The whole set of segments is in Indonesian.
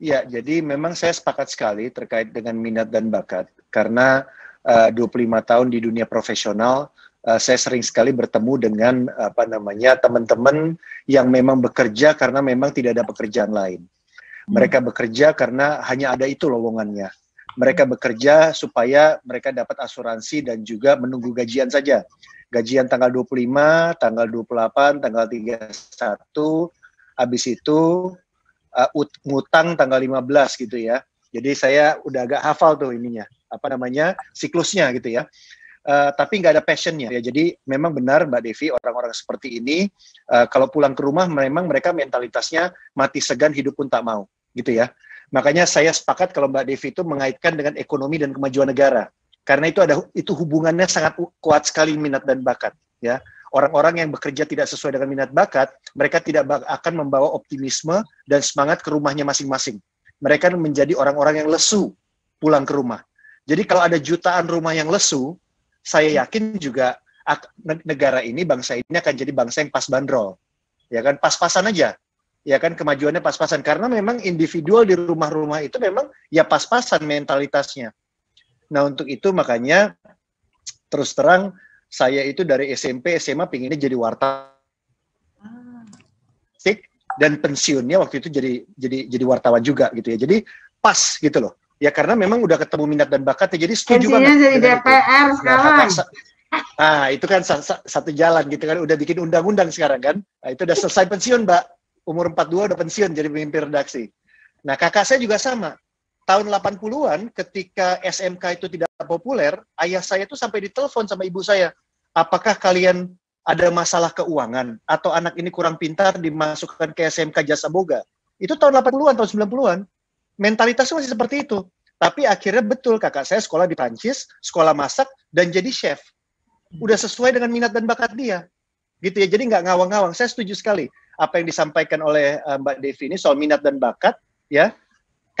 Ya, jadi memang saya sepakat sekali terkait dengan minat dan bakat karena eh, uh, 25 tahun di dunia profesional uh, saya sering sekali bertemu dengan apa namanya teman-teman yang memang bekerja karena memang tidak ada pekerjaan lain. Hmm. Mereka bekerja karena hanya ada itu lowongannya. Mereka hmm. bekerja supaya mereka dapat asuransi dan juga menunggu gajian saja. Gajian tanggal 25, tanggal 28, tanggal 31, habis itu uh, ngutang tanggal 15 gitu ya. Jadi saya udah agak hafal tuh ininya, apa namanya siklusnya gitu ya. Uh, tapi nggak ada passionnya ya. Jadi memang benar Mbak Devi orang-orang seperti ini uh, kalau pulang ke rumah memang mereka mentalitasnya mati segan hidup pun tak mau gitu ya. Makanya saya sepakat kalau Mbak Devi itu mengaitkan dengan ekonomi dan kemajuan negara karena itu ada itu hubungannya sangat kuat sekali minat dan bakat ya orang-orang yang bekerja tidak sesuai dengan minat bakat, mereka tidak akan membawa optimisme dan semangat ke rumahnya masing-masing. Mereka menjadi orang-orang yang lesu pulang ke rumah. Jadi kalau ada jutaan rumah yang lesu, saya yakin juga negara ini, bangsa ini akan jadi bangsa yang pas bandrol. Ya kan, pas-pasan aja. Ya kan, kemajuannya pas-pasan. Karena memang individual di rumah-rumah itu memang ya pas-pasan mentalitasnya. Nah untuk itu makanya terus terang saya itu dari SMP SMA pinginnya jadi wartawan ah. dan pensiunnya waktu itu jadi jadi jadi wartawan juga gitu ya jadi pas gitu loh ya karena memang udah ketemu minat dan bakatnya jadi setuju Pensiunnya banget jadi DPR itu. Nah, sekarang nah, nah itu kan satu jalan gitu kan udah bikin undang-undang sekarang kan nah, itu udah selesai pensiun mbak umur 42 udah pensiun jadi pemimpin redaksi nah kakak saya juga sama tahun 80-an ketika SMK itu tidak populer, ayah saya itu sampai ditelepon sama ibu saya, apakah kalian ada masalah keuangan atau anak ini kurang pintar dimasukkan ke SMK Jasa Boga. Itu tahun 80-an, tahun 90-an. Mentalitasnya masih seperti itu. Tapi akhirnya betul kakak saya sekolah di Prancis, sekolah masak dan jadi chef. Udah sesuai dengan minat dan bakat dia. Gitu ya. Jadi nggak ngawang-ngawang. Saya setuju sekali apa yang disampaikan oleh eh, Mbak Devi ini soal minat dan bakat ya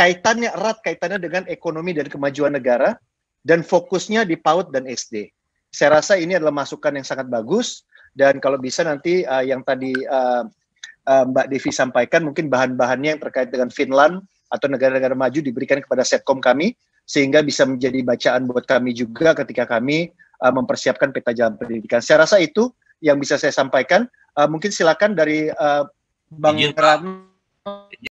kaitannya erat kaitannya dengan ekonomi dan kemajuan negara dan fokusnya di PAUD dan SD. Saya rasa ini adalah masukan yang sangat bagus dan kalau bisa nanti uh, yang tadi uh, uh, Mbak Devi sampaikan mungkin bahan-bahannya yang terkait dengan Finland atau negara-negara maju diberikan kepada setkom kami sehingga bisa menjadi bacaan buat kami juga ketika kami uh, mempersiapkan peta jalan pendidikan. Saya rasa itu yang bisa saya sampaikan. Uh, mungkin silakan dari uh, Bang iya, Rano.